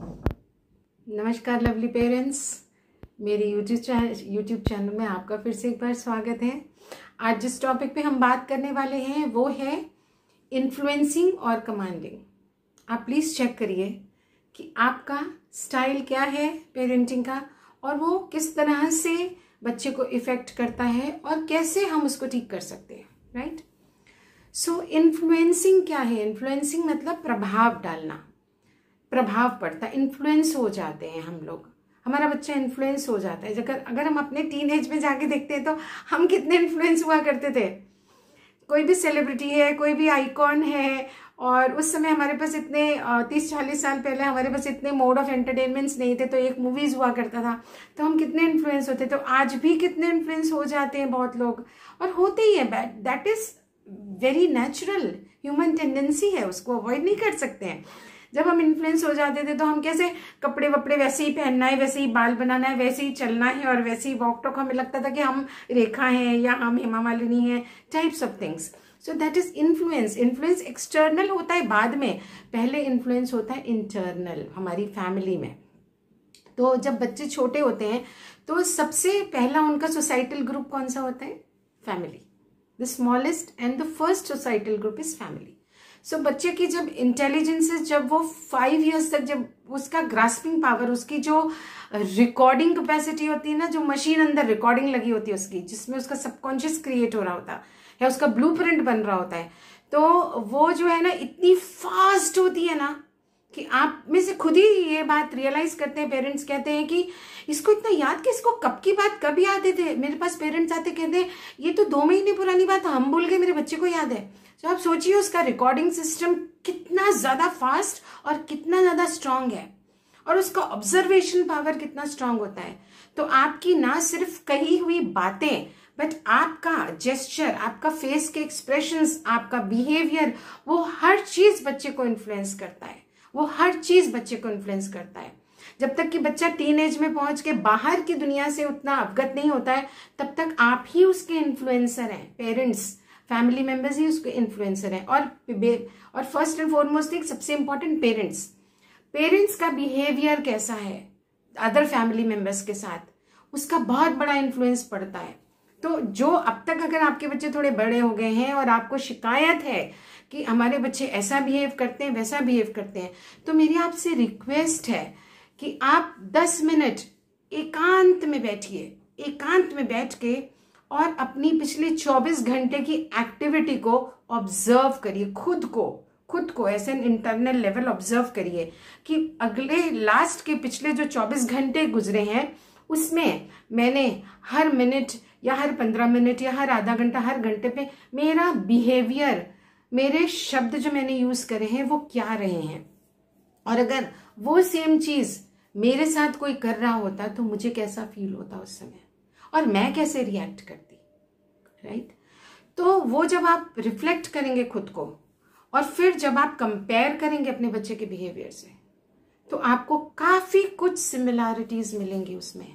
नमस्कार lovely parents मेरे YouTube channel YouTube channel में आपका फिर से एक बार स्वागत है आज जिस टॉपिक पे हम बात करने वाले हैं वो है इन्फ्लुएंसिंग और कमांडिंग आप प्लीज़ चेक करिए कि आपका स्टाइल क्या है पेरेंटिंग का और वो किस तरह से बच्चे को इफ़ेक्ट करता है और कैसे हम उसको ठीक कर सकते हैं राइट सो इन्फ्लुएंसिंग क्या है इन्फ्लुएंसिंग मतलब प्रभाव डालना प्रभाव पड़ता है इन्फ्लुएंस हो जाते हैं हम लोग हमारा बच्चा इन्फ्लुएंस हो जाता है जगह अगर हम अपने टीन एज में जाके देखते हैं तो हम कितने इन्फ्लुएंस हुआ करते थे कोई भी सेलिब्रिटी है कोई भी आइकॉन है और उस समय हमारे पास इतने तीस चालीस साल पहले हमारे पास इतने मोड ऑफ एंटरटेनमेंट्स नहीं थे तो एक मूवीज़ हुआ करता था तो हम कितने इन्फ्लुएंस होते तो आज भी कितने इन्फ्लुएंस हो जाते हैं बहुत लोग और होते ही है that is very natural human tendency है उसको अवॉइड नहीं कर सकते हैं जब हम इन्फ्लुएंस हो जाते थे तो हम कैसे कपड़े वपड़े वैसे ही पहनना है वैसे ही बाल बनाना है वैसे ही चलना है और वैसे ही वॉक टॉक हमें लगता था कि हम रेखा हैं या हम हेमा मालिनी हैं types of things so that is influence influence external होता है बाद में पहले इन्फ्लुएंस होता है इंटरनल हमारी फैमिली में तो जब बच्चे छोटे होते हैं तो सबसे पहला उनका सोसाइटल ग्रुप कौन सा होता है family the smallest and the first societal group is family so so, बच्चे की जब इंटेलिजेंस जब वो फाइव इयर्स तक जब उसका ग्रास्पिंग पावर उसकी जो रिकॉर्डिंग कैपेसिटी होती है ना जो मशीन अंदर रिकॉर्डिंग लगी होती है उसकी जिसमें उसका सबकॉन्शियस क्रिएट हो रहा होता है या उसका ब्लू बन रहा होता है तो वो जो है ना इतनी फास्ट होती है ना कि आप में से खुद ही ये बात रियलाइज करते हैं पेरेंट्स कहते हैं कि इसको इतना याद कि इसको कब की बात कब याद है थे मेरे पास पेरेंट्स आते कहते हैं ये तो दो महीने पुरानी बात हम बोल गए मेरे बच्चे को याद है तो आप सोचिए उसका रिकॉर्डिंग सिस्टम कितना ज़्यादा फास्ट और कितना ज़्यादा स्ट्रांग है और उसका ऑब्जर्वेशन पावर कितना स्ट्रांग होता है तो आपकी ना सिर्फ कही हुई बातें बट आपका जेस्चर आपका फेस के एक्सप्रेशंस आपका बिहेवियर वो हर चीज़ बच्चे को इन्फ्लुएंस करता है वो हर चीज़ बच्चे को इन्फ्लुएंस करता है जब तक कि बच्चा टीन एज में पहुंच के बाहर की दुनिया से उतना अवगत नहीं होता है तब तक आप ही उसके इन्फ्लुएंसर हैं पेरेंट्स फैमिली मेंबर्स ही उसके इन्फ्लुएंसर हैं और और फर्स्ट एंड फॉरमोस्ट एक सबसे इम्पोर्टेंट पेरेंट्स पेरेंट्स का बिहेवियर कैसा है अदर फैमिली मेंबर्स के साथ उसका बहुत बड़ा इन्फ्लुएंस पड़ता है तो जो अब तक अगर आपके बच्चे थोड़े बड़े हो गए हैं और आपको शिकायत है कि हमारे बच्चे ऐसा बिहेव करते हैं वैसा बिहेव करते हैं तो मेरी आपसे रिक्वेस्ट है कि आप 10 मिनट एकांत में बैठिए एकांत में बैठ के और अपनी पिछले 24 घंटे की एक्टिविटी को ऑब्जर्व करिए खुद को खुद को ऐसे इंटरनल लेवल ऑब्जर्व करिए कि अगले लास्ट के पिछले जो 24 घंटे गुजरे हैं उसमें मैंने हर मिनट या हर 15 मिनट या हर आधा घंटा हर घंटे पे मेरा बिहेवियर मेरे शब्द जो मैंने यूज करे हैं वो क्या रहे हैं और अगर वो सेम चीज मेरे साथ कोई कर रहा होता तो मुझे कैसा फील होता उस समय और मैं कैसे रिएक्ट करती राइट तो वो जब आप रिफ्लेक्ट करेंगे खुद को और फिर जब आप कंपेयर करेंगे अपने बच्चे के बिहेवियर से तो आपको काफ़ी कुछ सिमिलैरिटीज मिलेंगी उसमें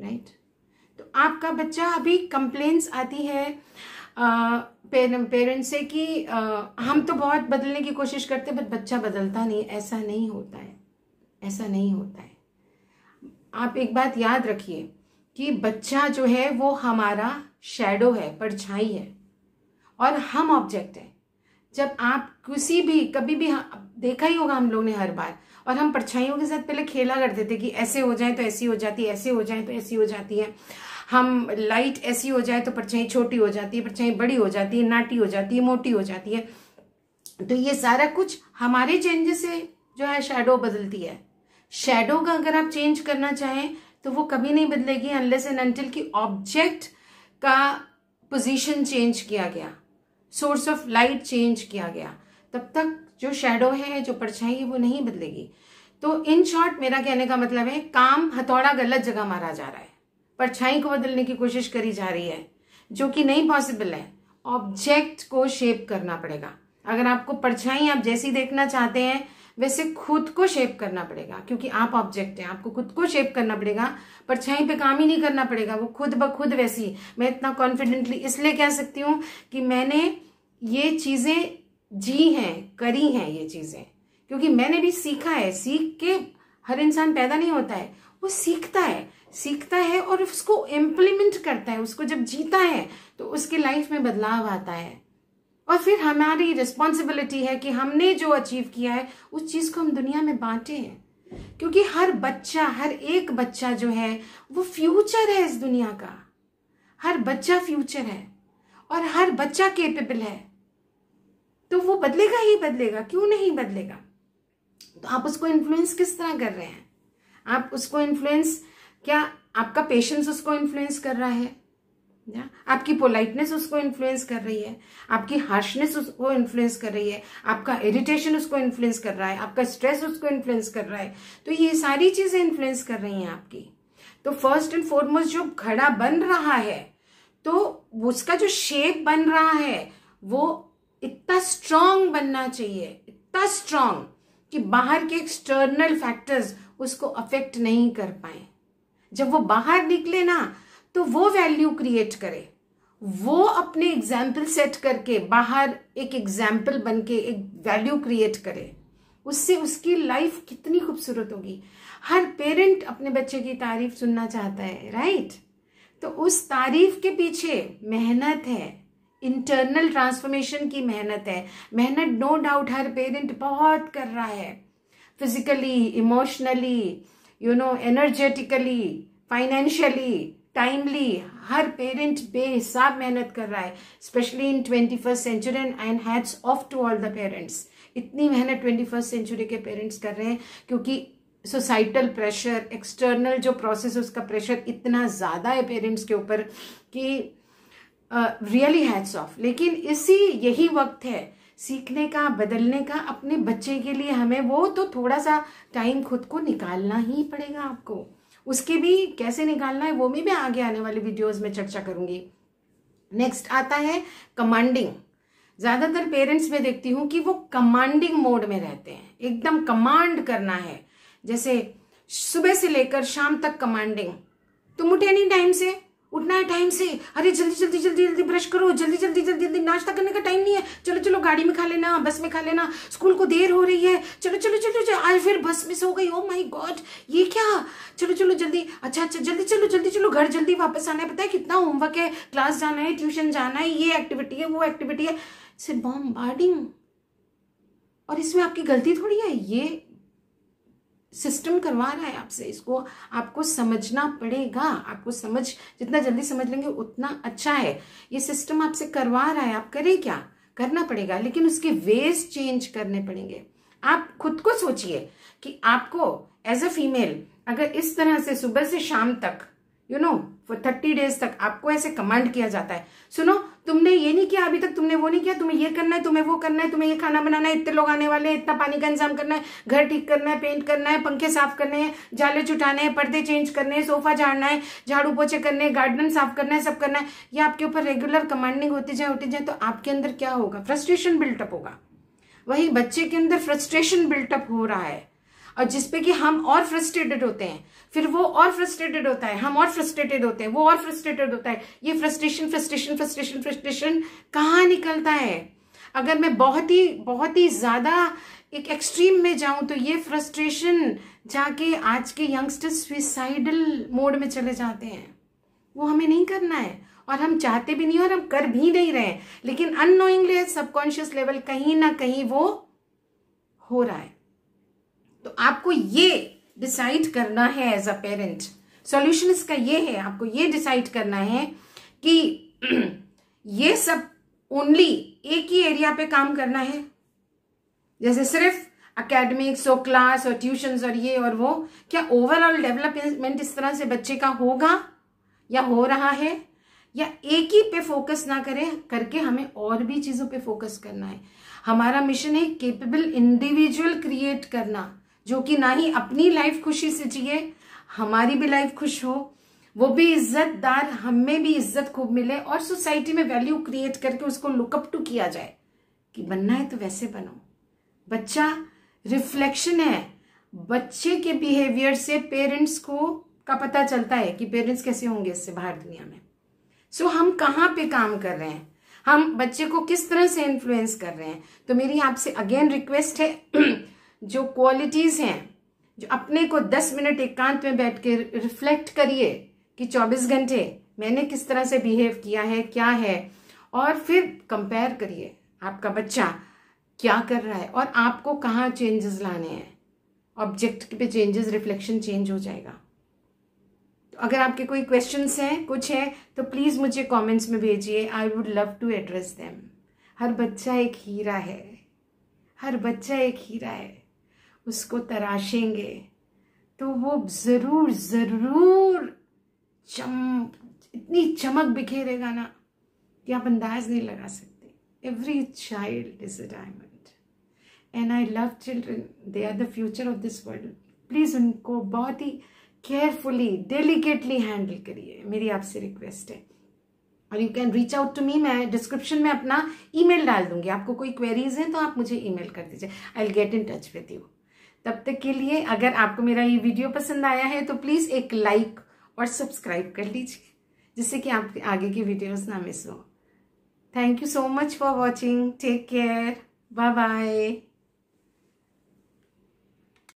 राइट right? तो आपका बच्चा अभी कंप्लेन्स आती है पेरेंट्स से कि आ, हम तो बहुत बदलने की कोशिश करते बट बच्चा बदलता नहीं ऐसा नहीं होता है ऐसा नहीं होता है आप एक बात याद रखिए कि बच्चा जो है वो हमारा शेडो है परछाई है और हम ऑब्जेक्ट हैं जब आप किसी भी कभी भी देखा ही होगा हम लोग ने हर बार और हम परछाइयों के साथ पहले खेला करते थे कि ऐसे हो जाए तो ऐसी हो जाती है ऐसे हो जाए तो ऐसी हो जाती है हम लाइट ऐसी हो जाए तो परछाई छोटी हो जाती है परछाई बड़ी हो जाती है नाटी हो जाती है मोटी हो जाती है तो ये सारा कुछ हमारे चेंजेस से जो है शेडो बदलती है शेडो का अगर आप चेंज करना चाहें तो वो कभी नहीं बदलेगी अनलेस एंड अनटिल की ऑब्जेक्ट का पोजीशन चेंज किया गया सोर्स ऑफ लाइट चेंज किया गया तब तक जो शेडो है जो परछाई है वो नहीं बदलेगी तो इन शॉर्ट मेरा कहने का मतलब है काम हथौड़ा गलत जगह मारा जा रहा है परछाई को बदलने की कोशिश करी जा रही है जो कि नहीं पॉसिबल है ऑब्जेक्ट को शेप करना पड़ेगा अगर आपको परछाई आप जैसी देखना चाहते हैं वैसे खुद को शेप करना पड़ेगा क्योंकि आप ऑब्जेक्ट हैं आपको खुद को शेप करना पड़ेगा पर छाई पे काम ही नहीं करना पड़ेगा वो खुद ब खुद वैसी मैं इतना कॉन्फिडेंटली इसलिए कह सकती हूँ कि मैंने ये चीज़ें जी हैं करी हैं ये चीज़ें क्योंकि मैंने भी सीखा है सीख के हर इंसान पैदा नहीं होता है वो सीखता है सीखता है और उसको इम्प्लीमेंट करता है उसको जब जीता है तो उसके लाइफ में बदलाव आता है और फिर हमारी रिस्पॉन्सिबिलिटी है कि हमने जो अचीव किया है उस चीज़ को हम दुनिया में बांटे क्योंकि हर बच्चा हर एक बच्चा जो है वो फ्यूचर है इस दुनिया का हर बच्चा फ्यूचर है और हर बच्चा केपेबल है तो वो बदलेगा ही बदलेगा क्यों नहीं बदलेगा तो आप उसको इन्फ्लुएंस किस तरह कर रहे हैं आप उसको इन्फ्लुएंस क्या आपका पेशेंस उसको इन्फ्लुएंस कर रहा है या आपकी पोलाइटनेस उसको इन्फ्लुएंस कर रही है आपकी हार्शनेस उसको इन्फ्लुएंस कर रही है आपका इरिटेशन उसको इन्फ्लुएंस कर रहा है आपका स्ट्रेस उसको इन्फ्लुएंस कर रहा है तो ये सारी चीजें इन्फ्लुएंस कर रही हैं आपकी तो फर्स्ट एंड फॉरमोस्ट जो घड़ा बन रहा है तो उसका जो शेप बन रहा है वो इतना स्ट्रांग बनना चाहिए इतना स्ट्रांग कि बाहर के एक्सटर्नल फैक्टर्स उसको अफेक्ट नहीं कर पाए जब वो बाहर निकले ना तो वो वैल्यू क्रिएट करे वो अपने एग्जाम्पल सेट करके बाहर एक एग्जाम्पल बन के एक वैल्यू क्रिएट करे उससे उसकी लाइफ कितनी खूबसूरत होगी हर पेरेंट अपने बच्चे की तारीफ सुनना चाहता है राइट तो उस तारीफ के पीछे मेहनत है इंटरनल ट्रांसफॉर्मेशन की मेहनत है मेहनत नो डाउट हर पेरेंट बहुत कर रहा है physically emotionally you know energetically financially timely हर पेरेंट बेहिसाब मेहनत कर रहा है specially in twenty first century and hats off to all the parents इतनी मेहनत ट्वेंटी फर्स्ट सेंचुरी के पेरेंट्स कर रहे हैं क्योंकि सोसाइटल प्रेशर एक्सटर्नल जो प्रोसेस है उसका प्रेशर इतना ज़्यादा है पेरेंट्स के ऊपर कि रियली हैड्स ऑफ लेकिन इसी यही वक्त है सीखने का बदलने का अपने बच्चे के लिए हमें वो तो थोड़ा सा टाइम खुद को निकालना ही पड़ेगा आपको उसके भी कैसे निकालना है वो भी मैं आगे आने वाली वीडियोज में चर्चा करूंगी नेक्स्ट आता है कमांडिंग ज्यादातर पेरेंट्स में देखती हूँ कि वो कमांडिंग मोड में रहते हैं एकदम कमांड करना है जैसे सुबह से लेकर शाम तक कमांडिंग तुम उठे नहीं टाइम से उठना है टाइम से अरे जल्दी जल्दी जल्दी जल्दी ब्रश करो जल्दी जल्दी जल्दी जल्दी नाश्ता करने का टाइम नहीं है चलो चलो गाड़ी में खा लेना बस में खा लेना स्कूल को देर हो रही है चलो चलो चलो चलो आज फिर बस मिस हो गई ओ माई गॉड ये क्या चलो चलो जल्दी अच्छा अच्छा जल्दी चलो जल्दी चलो घर जल्दी वापस आना है पता है कितना होमवर्क है क्लास जाना है ट्यूशन जाना है ये एक्टिविटी है वो एक्टिविटी है सिर्फ बॉम्बार्डिंग और इसमें आपकी गलती थोड़ी है ये सिस्टम करवा रहा है आपसे इसको आपको समझना पड़ेगा आपको समझ जितना जल्दी समझ लेंगे उतना अच्छा है ये सिस्टम आपसे करवा रहा है आप करें क्या करना पड़ेगा लेकिन उसके वेज चेंज करने पड़ेंगे आप खुद को सोचिए कि आपको एज अ फीमेल अगर इस तरह से सुबह से शाम तक you know for thirty days तक आपको ऐसे कमांड किया जाता है सुनो तुमने ये नहीं किया अभी तक तुमने वो नहीं किया तुम्हें ये करना है तुम्हें वो करना है तुम्हें ये खाना बनाना है इतने लोग आने वाले हैं इतना पानी का इंतजाम करना है घर ठीक करना है पेंट करना है पंखे साफ करने हैं जाले चुटाने हैं पर्दे चेंज करने हैं सोफा झाड़ना है झाड़ू पोछे करने हैं गार्डन साफ करना है सब करना है ये आपके ऊपर रेगुलर कमांडिंग होती जाए होती जाए तो आपके अंदर क्या होगा फ्रस्ट्रेशन बिल्टअप होगा वही बच्चे के अंदर फ्रस्ट्रेशन बिल्टअप हो रहा है और जिसपे कि हम और फ्रस्ट्रेटेड होते हैं फिर वो और फ्रस्ट्रेटेड होता है हम और फ्रस्ट्रेटेड होते हैं वो और फ्रस्ट्रेटेड होता है ये फ्रस्ट्रेशन फ्रस्ट्रेशन फ्रस्ट्रेशन फ्रस्ट्रेशन कहाँ निकलता है अगर मैं बहुत ही बहुत ही ज़्यादा एक एक्सट्रीम में जाऊं तो ये फ्रस्ट्रेशन जाके आज के यंगस्टर्स सुइसाइडल मोड में चले जाते हैं वो हमें नहीं करना है और हम चाहते भी नहीं और हम कर भी नहीं रहे लेकिन अनोइंगली सबकॉन्शियस लेवल कहीं ना कहीं वो हो रहा है तो आपको ये डिसाइड करना है एज अ पेरेंट सॉल्यूशन इसका ये है आपको ये डिसाइड करना है कि ये सब ओनली एक ही एरिया पे काम करना है जैसे सिर्फ अकेडमिक्स और क्लास और ट्यूशन्स और ये और वो क्या ओवरऑल डेवलपमेंट इस तरह से बच्चे का होगा या हो रहा है या एक ही पे फोकस ना करें करके हमें और भी चीज़ों पे फोकस करना है हमारा मिशन है केपेबल इंडिविजुअल क्रिएट करना जो कि ना ही अपनी लाइफ खुशी से जिए हमारी भी लाइफ खुश हो वो भी इज्जतदार हमें भी इज्जत खूब मिले और सोसाइटी में वैल्यू क्रिएट करके उसको लुकअप टू किया जाए कि बनना है तो वैसे बनो बच्चा रिफ्लेक्शन है बच्चे के बिहेवियर से पेरेंट्स को का पता चलता है कि पेरेंट्स कैसे होंगे इससे बाहर दुनिया में सो so, हम कहाँ पे काम कर रहे हैं हम बच्चे को किस तरह से इन्फ्लुएंस कर रहे हैं तो मेरी आपसे अगेन रिक्वेस्ट है जो क्वालिटीज़ हैं जो अपने को दस मिनट एकांत में बैठ के रिफ्लेक्ट करिए कि चौबीस घंटे मैंने किस तरह से बिहेव किया है क्या है और फिर कंपेयर करिए आपका बच्चा क्या कर रहा है और आपको कहाँ चेंजेस लाने हैं ऑब्जेक्ट पे चेंजेस रिफ्लेक्शन चेंज हो जाएगा तो अगर आपके कोई क्वेश्चंस हैं कुछ हैं तो प्लीज़ मुझे कमेंट्स में भेजिए I would love to address them हर बच्चा एक हीरा है हर बच्चा एक हीरा है उसको तराशेंगे तो वो ज़रूर ज़रूर चम इतनी चमक बिखेरेगा ना कि आप अंदाज नहीं लगा सकते every child is a diamond and I love children they are the future of this world please उनको बहुत ही केयरफुली डेलीकेटली हैंडल करिए मेरी आपसे रिक्वेस्ट है और you can reach out to me मैं डिस्क्रिप्शन में अपना ईमेल डाल दूंगी आपको कोई क्वेरीज हैं तो आप मुझे ईमेल कर दीजिए I will get in touch with you तब तक के लिए अगर आपको मेरा ये वीडियो पसंद आया है तो प्लीज़ एक लाइक और सब्सक्राइब कर लीजिए जिससे कि आपके आगे की वीडियोस ना मिस हो thank you so much for watching take care bye bye